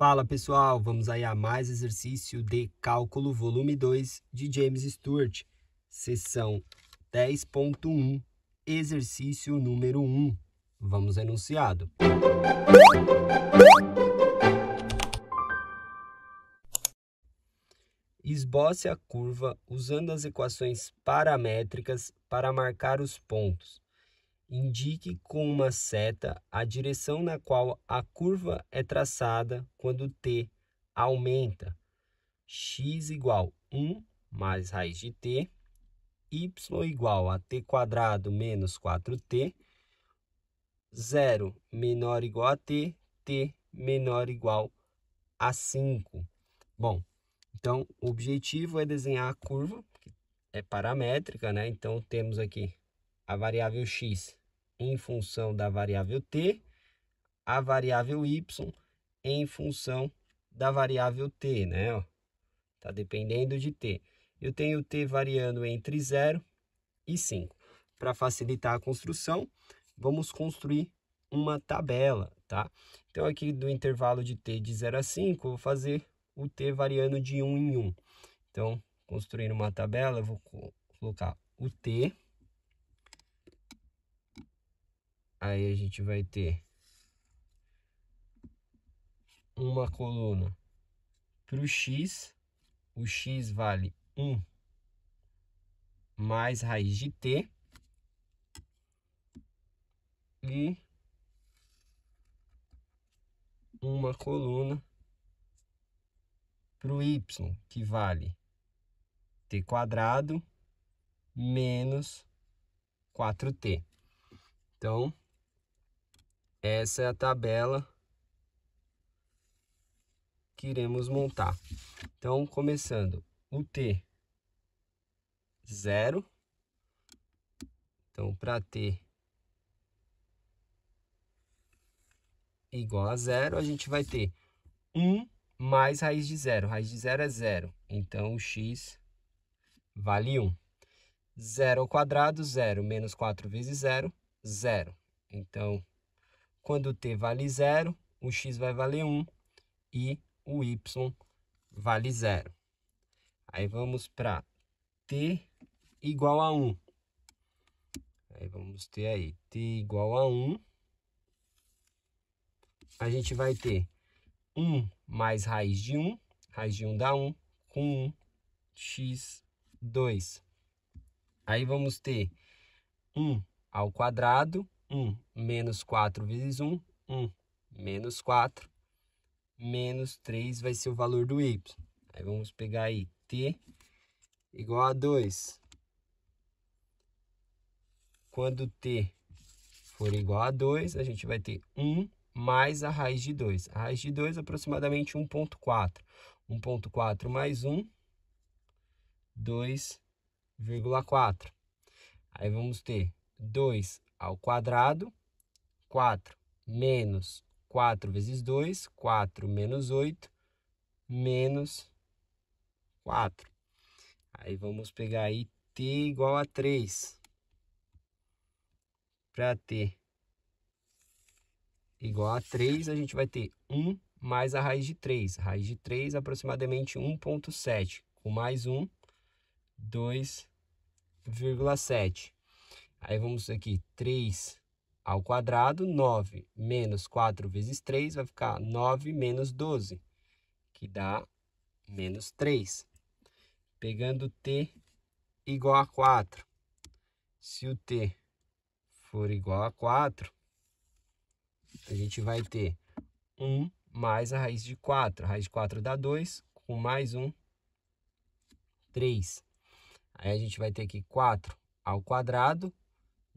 Fala pessoal, vamos aí a mais exercício de cálculo, volume 2 de James Stewart, sessão 10.1, exercício número 1. Vamos enunciado. Esboce a curva usando as equações paramétricas para marcar os pontos indique com uma seta a direção na qual a curva é traçada quando t aumenta. x igual 1 mais raiz de t, y igual a t quadrado menos 4t, 0 menor igual a t, t menor igual a 5. Bom, então o objetivo é desenhar a curva, que é paramétrica, né? Então temos aqui a variável x em função da variável t, a variável y em função da variável t, né? Ó, tá dependendo de t. Eu tenho t variando entre 0 e 5. Para facilitar a construção, vamos construir uma tabela, tá? Então, aqui do intervalo de t de 0 a 5, eu vou fazer o t variando de 1 em 1. Então, construindo uma tabela, eu vou colocar o t Aí a gente vai ter uma coluna para o x, o x vale 1 mais raiz de t, e uma coluna para o y, que vale t quadrado menos 4t. Então, essa é a tabela que iremos montar. Então, começando o T, zero. Então, para T igual a zero, a gente vai ter 1 mais raiz de zero. Raiz de zero é zero. Então, o x vale 1. 0 ao quadrado, 0. Menos 4 vezes 0, 0. Então, quando t vale zero, o x vai valer 1 e o y vale zero. Aí vamos para t igual a 1. Aí vamos ter aí t igual a 1. A gente vai ter 1 mais raiz de 1, raiz de 1 dá 1, com 1, x, 2. Aí vamos ter 1 ao quadrado 1. Menos 4 vezes 1, 1. Menos 4. Menos 3 vai ser o valor do y. Aí vamos pegar aí t igual a 2. Quando t for igual a 2, a gente vai ter 1 mais a raiz de 2. A raiz de 2 é aproximadamente 1.4. 1.4 mais 1, 2,4. Aí vamos ter 2 ao quadrado. 4 menos 4 vezes 2, 4 menos 8, menos 4. Aí vamos pegar aí t igual a 3. Para t igual a 3, a gente vai ter 1 mais a raiz de 3. A raiz de 3 é aproximadamente 1.7. Com mais 1, 2,7. Aí vamos aqui, 3 ao quadrado, 9 menos 4 vezes 3 vai ficar 9 menos 12, que dá menos 3. Pegando t igual a 4. Se o t for igual a 4, a gente vai ter 1 mais a raiz de 4. A raiz de 4 dá 2, com mais 1, 3. Aí a gente vai ter aqui 4 ao quadrado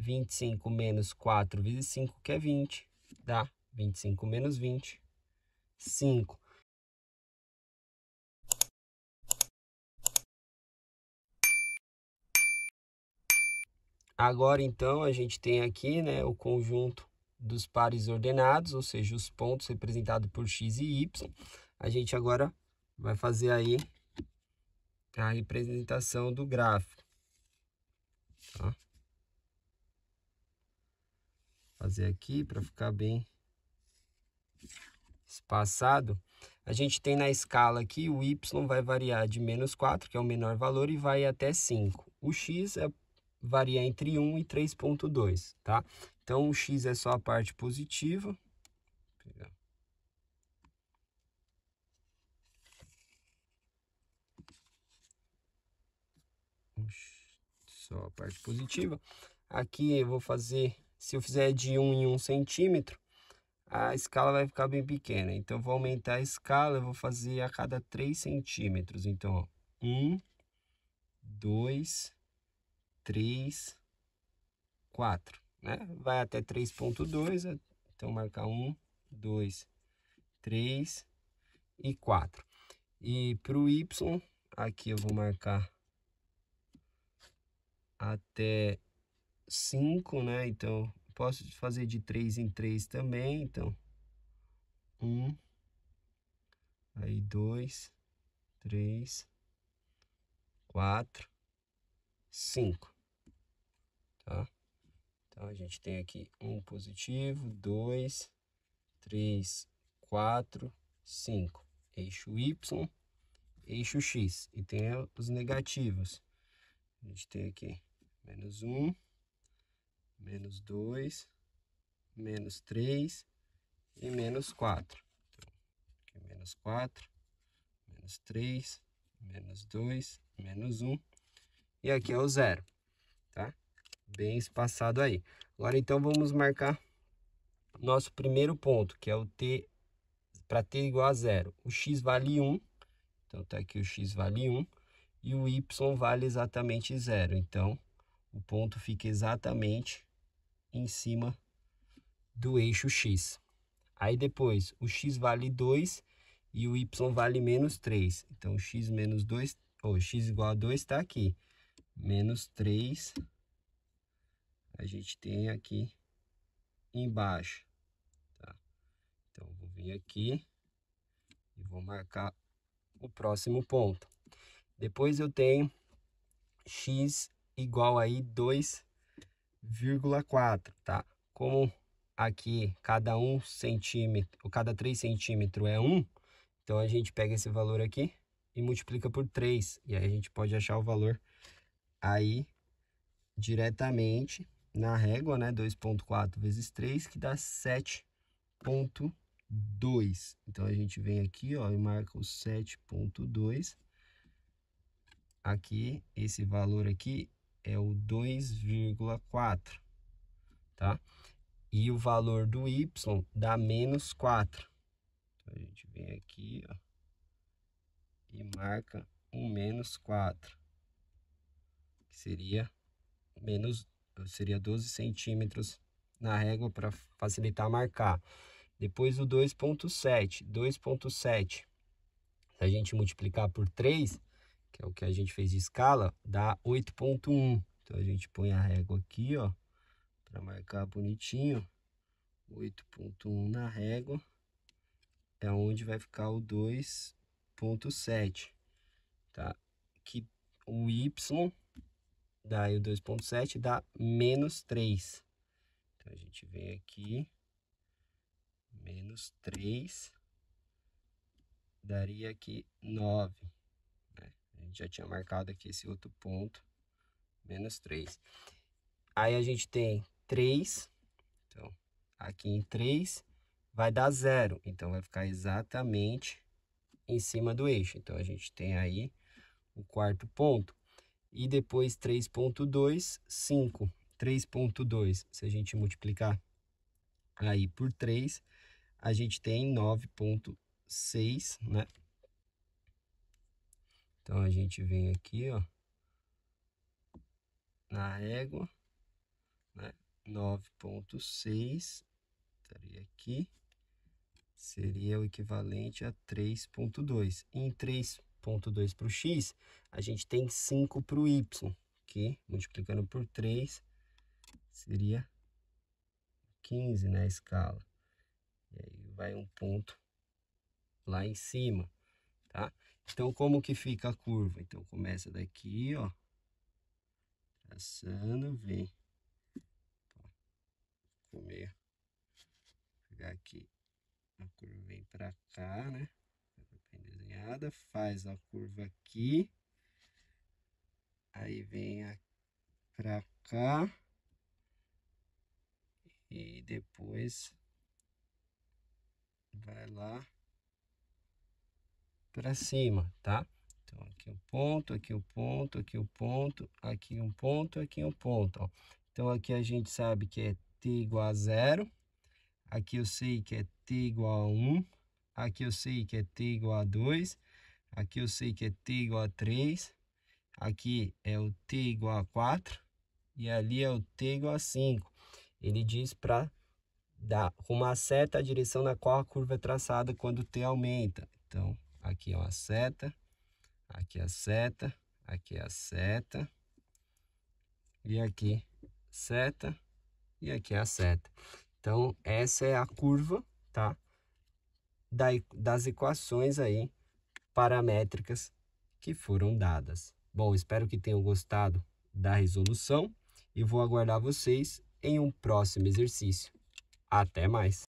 25 menos 4 vezes 5, que é 20, dá 25 menos 20, 5. Agora, então, a gente tem aqui né, o conjunto dos pares ordenados, ou seja, os pontos representados por x e y. A gente agora vai fazer aí a representação do gráfico. Tá? fazer aqui para ficar bem espaçado. A gente tem na escala aqui o Y vai variar de menos 4, que é o menor valor, e vai até 5. O X é, varia entre 1 e 3.2, tá? Então, o X é só a parte positiva. Só a parte positiva. Aqui eu vou fazer se eu fizer de 1 um em 1 um centímetro, a escala vai ficar bem pequena. Então, eu vou aumentar a escala, eu vou fazer a cada 3 centímetros. Então, 1, 2, 3, 4, Vai até 3.2, é, então marcar 1, 2, 3 e 4. E para o Y, aqui eu vou marcar até 5, né? Então, posso fazer de 3 em 3 também, então. 1, um, aí 2, 3, 4, 5, tá? Então, a gente tem aqui um positivo, 2, 3, 4, 5. Eixo Y, eixo X. E tem os negativos. A gente tem aqui menos 1, um, menos 2, menos 3 e menos 4. Então, aqui é menos 4, menos 3, menos 2, menos 1. E aqui é o zero, tá? Bem espaçado aí. Agora, então, vamos marcar nosso primeiro ponto, que é o t, para t igual a zero. O x vale 1, então tá aqui o x vale 1, e o y vale exatamente zero. Então, o ponto fica exatamente em cima do eixo X. Aí depois, o X vale 2 e o Y vale menos 3. Então, X menos 2, ou X igual a 2 está aqui. Menos 3, a gente tem aqui embaixo. Tá? Então, vou vir aqui e vou marcar o próximo ponto. Depois eu tenho X igual aí 2 0,4, tá? Como aqui cada um centímetro, ou cada 3 centímetros é 1, então a gente pega esse valor aqui e multiplica por 3. E aí a gente pode achar o valor aí diretamente na régua, né? 2.4 vezes 3, que dá 7.2. Então a gente vem aqui, ó, e marca o 7.2. Aqui, esse valor aqui é o 2,4, tá? E o valor do Y dá menos 4. Então, a gente vem aqui, ó, e marca o menos 4, que seria menos seria 12 centímetros na régua para facilitar marcar. Depois o 2.7, 2.7, se a gente multiplicar por 3, que é o que a gente fez de escala, dá 8.1. Então a gente põe a régua aqui, ó, para marcar bonitinho. 8.1 na régua é onde vai ficar o 2.7, tá? Que o Y daí o 2.7 dá menos 3. Então a gente vem aqui, menos 3, daria aqui 9 gente já tinha marcado aqui esse outro ponto, menos 3. Aí a gente tem 3, então aqui em 3 vai dar zero, então vai ficar exatamente em cima do eixo. Então a gente tem aí o quarto ponto. E depois 3.2, 5. 3.2, se a gente multiplicar aí por 3, a gente tem 9.6, né? Então a gente vem aqui, ó, na régua, né? 9.6, estaria aqui, seria o equivalente a 3.2. Em 3.2 para o x, a gente tem 5 para o y, que multiplicando por 3 seria 15 na escala. E aí vai um ponto lá em cima tá? Então, como que fica a curva? Então, começa daqui, ó. Traçando, vem. Vou Pegar aqui. A curva vem pra cá, né? Tá bem desenhada. Faz a curva aqui. Aí vem para pra cá. E depois vai lá para cima, tá? Então, aqui um ponto, aqui um ponto, aqui um ponto, aqui um ponto, aqui um ponto, ó. Então, aqui a gente sabe que é t igual a zero, aqui eu sei que é t igual a 1, aqui eu sei que é t igual a 2, aqui eu sei que é t igual a 3, aqui é o t igual a 4 e ali é o t igual a 5. Ele diz para dar uma certa direção na qual a curva é traçada quando t aumenta. Então, Aqui é uma seta, aqui é a seta, aqui é a seta. E aqui seta e aqui é a seta. Então essa é a curva, tá? das equações aí paramétricas que foram dadas. Bom, espero que tenham gostado da resolução e vou aguardar vocês em um próximo exercício. Até mais!